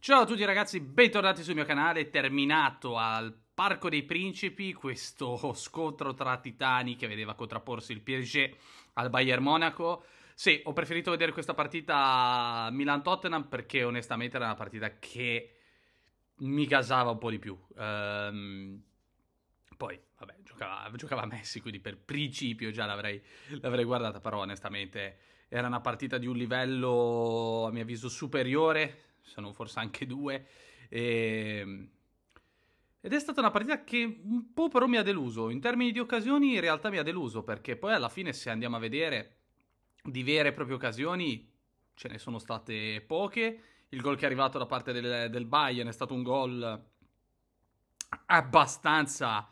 Ciao a tutti ragazzi, bentornati sul mio canale, terminato al Parco dei Principi questo scontro tra titani che vedeva contrapporsi il PSG al Bayern Monaco. Sì, ho preferito vedere questa partita Milan-Tottenham perché onestamente era una partita che mi gasava un po' di più. Um, poi, vabbè, giocava, giocava, Messi, quindi per principio già l'avrei, l'avrei guardata, però onestamente era una partita di un livello, a mio avviso, superiore se non forse anche due. E... Ehm, ed è stata una partita che un po' però mi ha deluso. In termini di occasioni, in realtà mi ha deluso perché poi alla fine, se andiamo a vedere di vere e proprie occasioni, ce ne sono state poche. Il gol che è arrivato da parte del, del Bayern è stato un gol abbastanza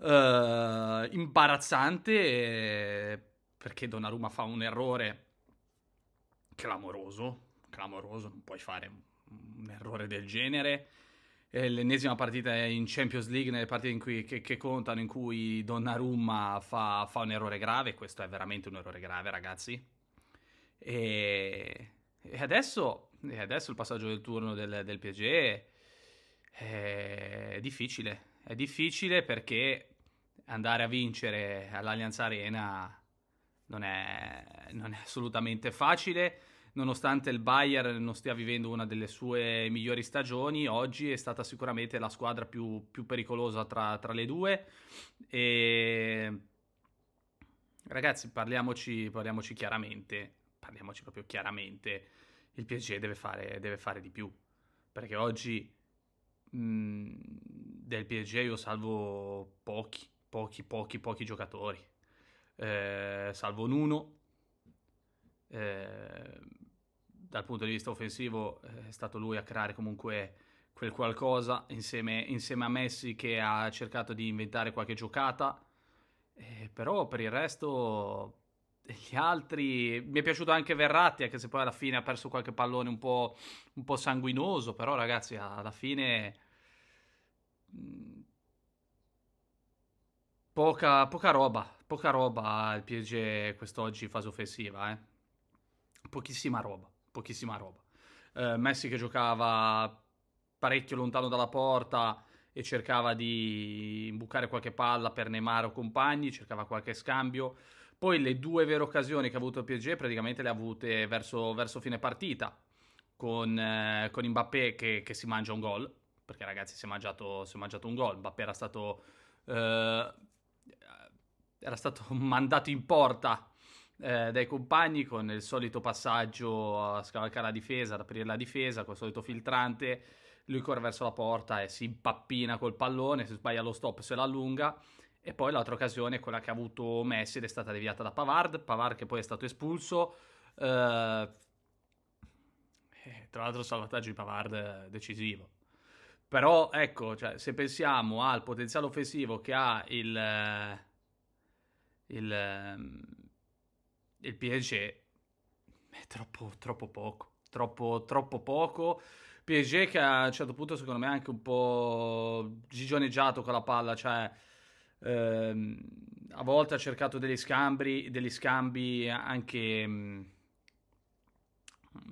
eh, imbarazzante eh, perché Donnarumma fa un errore clamoroso clamoroso, non puoi fare un errore del genere. È l'ennesima partita in Champions League, nelle partite cui, che, che, contano, in cui Donnarumma fa, fa, un errore grave. Questo è veramente un errore grave, ragazzi. E, e, adesso, e adesso, il passaggio del turno del, del PG è difficile. È difficile perché andare a vincere all'Allianz Arena non è, non è assolutamente facile nonostante il Bayern non stia vivendo una delle sue migliori stagioni, oggi è stata sicuramente la squadra più, più pericolosa tra, tra, le due. E... Ragazzi, parliamoci, parliamoci, chiaramente, parliamoci proprio chiaramente, il PSG deve fare, deve fare di più, perché oggi mh, mm, del PSG io salvo pochi, pochi, pochi, pochi giocatori. Eh, salvo Nuno, eh, dal punto di vista offensivo eh, è stato lui a creare comunque quel qualcosa insieme, insieme a Messi che ha cercato di inventare qualche giocata, eh, però per il resto gli altri... Mi è piaciuto anche Verratti, anche se poi alla fine ha perso qualche pallone un po', un po sanguinoso, però ragazzi alla fine... Mm, poca, poca, roba, poca roba il PSG quest'oggi in fase offensiva, eh? Pochissima roba pochissima roba. Eh, Messi che giocava parecchio lontano dalla porta e cercava di imbucare qualche palla per Neymar o compagni, cercava qualche scambio. Poi le due vere occasioni che ha avuto il PSG praticamente le ha avute verso, verso fine partita, con, eh, con Mbappé che, che, si mangia un gol, perché ragazzi si è mangiato, si è mangiato un gol, Mbappé era stato... Eh, era stato mandato in porta eh, dai compagni con il solito passaggio a scavalcare la difesa, ad aprire la difesa, col solito filtrante. Lui corre verso la porta e si impappina col pallone, se sbaglia lo stop se lo allunga. E poi l'altra occasione è quella che ha avuto Messi ed è stata deviata da Pavard, Pavard che poi è stato espulso. Eh, eh tra l'altro salvataggio di Pavard eh, decisivo. Però ecco, cioè, se pensiamo al potenziale offensivo che ha il, il ehm, il PSG è troppo, troppo poco. Troppo, troppo poco. PSG che a un certo punto, secondo me, è anche un po' gigioneggiato con la palla, cioè. Ehm, a volte ha cercato degli scambi, degli scambi anche mh,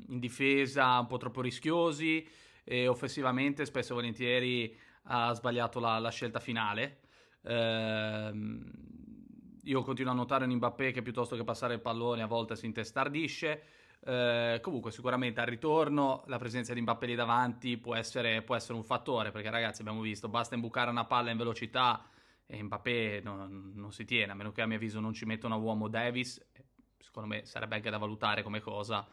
mm, in difesa un po' troppo rischiosi e offensivamente spesso e volentieri ha sbagliato la, la scelta finale. Ehm, io continuo a notare un Mbappé che piuttosto che passare il pallone a volte si intestardisce. Eh, comunque, sicuramente al ritorno la presenza di Mbappé lì davanti può essere, può essere, un fattore perché, ragazzi, abbiamo visto basta imbucare una palla in velocità e Mbappé non, non si tiene a meno che, a mio avviso, non ci mettono a uomo Davis. Secondo me sarebbe anche da valutare come cosa.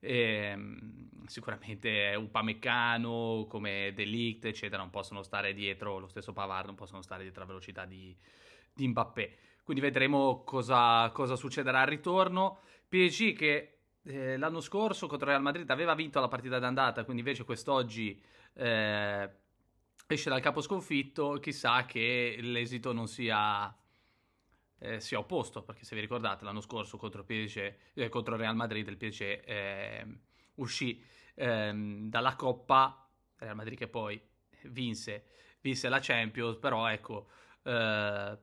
E, ehm, sicuramente Upamecano come Delict eccetera non possono stare dietro lo stesso Pavard non possono stare dietro la velocità di, di Mbappé. Quindi vedremo cosa, cosa succederà al ritorno. PSG che eh, l'anno scorso contro Real Madrid aveva vinto la partita d'andata, quindi invece quest'oggi eh, esce dal capo sconfitto, chissà che l'esito non sia, eh, sia opposto, perché se vi ricordate l'anno scorso contro, PSG, eh, contro Real Madrid il PSG eh, uscì ehm, dalla Coppa, Real Madrid che poi vinse, vinse la Champions, però ecco eh,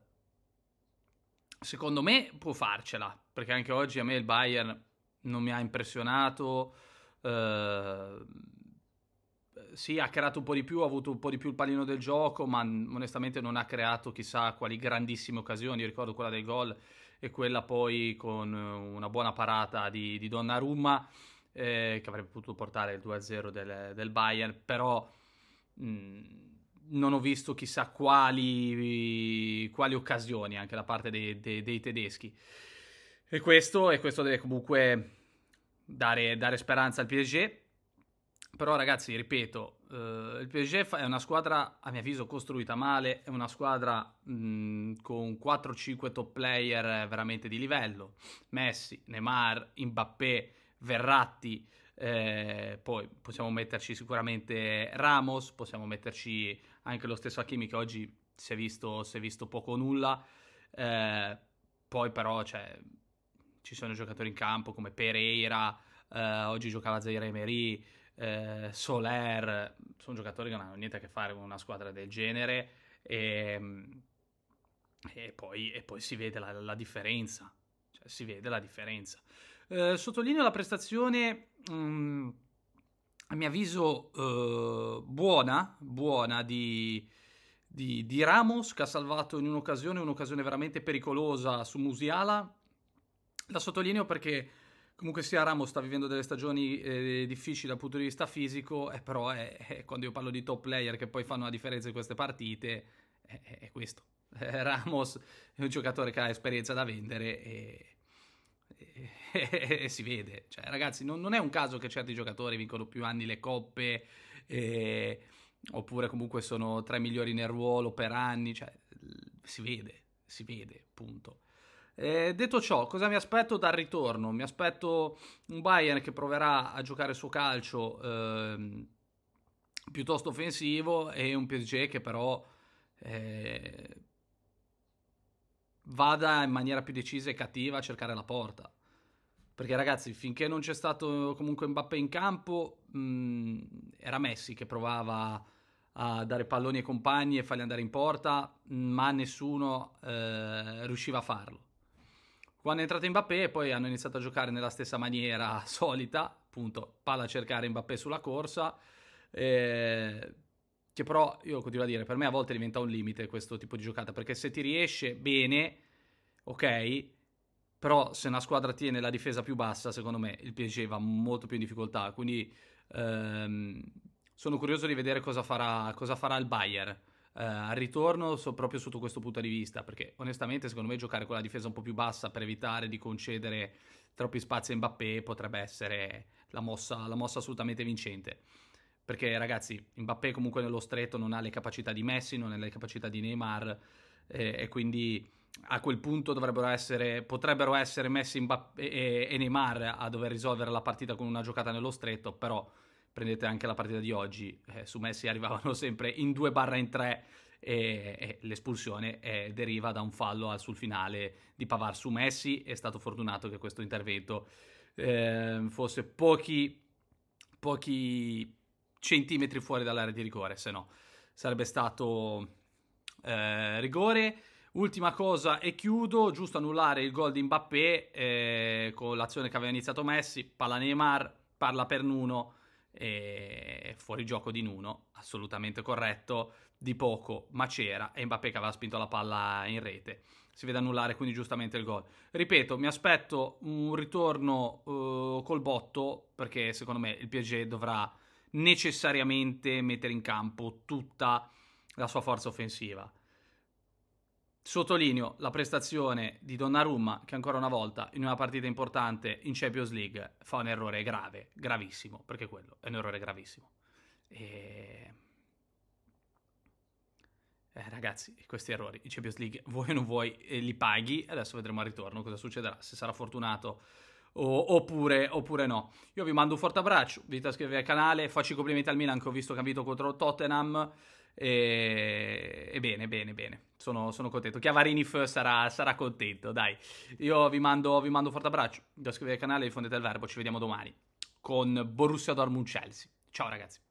secondo me può farcela, perché anche oggi a me il Bayern non mi ha impressionato. Eh, sì, ha creato un po' di più, ha avuto un po' di più il pallino del gioco, ma onestamente non ha creato chissà quali grandissime occasioni. Io ricordo quella del gol e quella poi con eh, una buona parata di, di Donnarumma, eh, che avrebbe potuto portare il 2-0 del, del Bayern, però... Mh, mm, non ho visto chissà quali, quali occasioni anche da parte dei, dei, dei tedeschi. E questo, e questo, deve comunque dare, dare, speranza al PSG. Però ragazzi, ripeto, eh, il PSG è una squadra, a mio avviso, costruita male, è una squadra mh, mm, con 4-5 top player veramente di livello. Messi, Neymar, Mbappé, Verratti, eh, poi possiamo metterci sicuramente Ramos, possiamo metterci anche lo stesso Hakimi che oggi si è visto, si è visto poco o nulla, eh, poi però cioè, ci sono giocatori in campo come Pereira, eh, oggi giocava Zaire Emery, eh, Soler, sono giocatori che non hanno niente a che fare con una squadra del genere e, ehm, e, poi, e poi, si vede la, la differenza, cioè, si vede la differenza. Eh, sottolineo la prestazione, mh, mm, a mio avviso, eh, buona, buona di, di, di, Ramos, che ha salvato in un'occasione, un'occasione veramente pericolosa su Musiala. La sottolineo perché comunque sia Ramos sta vivendo delle stagioni eh, difficili dal punto di vista fisico, eh, però eh, eh, quando io parlo di top player che poi fanno la differenza in queste partite, è questo. Ramos è un giocatore che ha esperienza da vendere e e si vede. Cioè, ragazzi, non, non, è un caso che certi giocatori vincono più anni le coppe, eh, oppure comunque sono tra i migliori nel ruolo per anni. Cioè, si vede, si vede, punto. Eh, detto ciò, cosa mi aspetto dal ritorno? Mi aspetto un Bayern che proverà a giocare il suo calcio eh, piuttosto offensivo e un PSG che però eh, vada in maniera più decisa e cattiva a cercare la porta. Perché ragazzi, finché non c'è stato comunque Mbappé in campo, mh, mm, era Messi che provava a dare palloni ai compagni e farli andare in porta, ma nessuno eh, riusciva a farlo. Quando è entrato Mbappé, poi hanno iniziato a giocare nella stessa maniera solita, appunto, palla a cercare Mbappé sulla corsa, eh, che però io continuo a dire, per me a volte diventa un limite questo tipo di giocata, perché se ti riesce bene, ok, però se una squadra tiene la difesa più bassa, secondo me il PSG va molto più in difficoltà, quindi ehm, sono curioso di vedere cosa farà, cosa farà il Bayer Uh, eh, al ritorno so, proprio sotto questo punto di vista, perché onestamente secondo me giocare con la difesa un po' più bassa per evitare di concedere troppi spazi a Mbappé potrebbe essere la mossa, la mossa assolutamente vincente. Perché ragazzi, Mbappé comunque nello stretto non ha le capacità di Messi, non ha le capacità di Neymar eh, e quindi a quel punto dovrebbero essere, potrebbero essere messi Mbappé e, e Neymar a dover risolvere la partita con una giocata nello stretto, però prendete anche la partita di oggi, eh, su Messi arrivavano sempre in due barra in tre e, e, l'espulsione eh, deriva da un fallo sul finale di Pavar su Messi, è stato fortunato che questo intervento eh, fosse pochi, pochi centimetri fuori dall'area di rigore, se no sarebbe stato eh, rigore. Ultima cosa e chiudo, giusto annullare il gol di Mbappé eh, con l'azione che aveva iniziato Messi, palla Neymar, parla per Nuno, eh, fuori gioco di Nuno, assolutamente corretto, di poco, ma c'era, e Mbappé che aveva spinto la palla in rete. Si vede annullare quindi giustamente il gol. Ripeto, mi aspetto un ritorno eh, col botto, perché secondo me il PSG dovrà necessariamente mettere in campo tutta la sua forza offensiva Sottolineo la prestazione di Donnarumma che ancora una volta in una partita importante in Champions League fa un errore grave, gravissimo, perché quello è un errore gravissimo. E... Eh, ragazzi, questi errori in Champions League vuoi o non vuoi eh, li paghi adesso vedremo al ritorno cosa succederà, se sarà fortunato o, oppure, oppure, no. Io vi mando un forte abbraccio, vi iscrivetevi al canale, faccio i complimenti al Milan che ho visto che ha vinto contro Tottenham. E, e bene, bene, bene. Sono, sono contento. Chiavarini F sarà, sarà, contento, dai. Io vi mando, vi mando un forte abbraccio. Da iscrivervi al canale, diffondete il verbo. Ci vediamo domani con Borussia Dortmund Chelsea. Ciao ragazzi.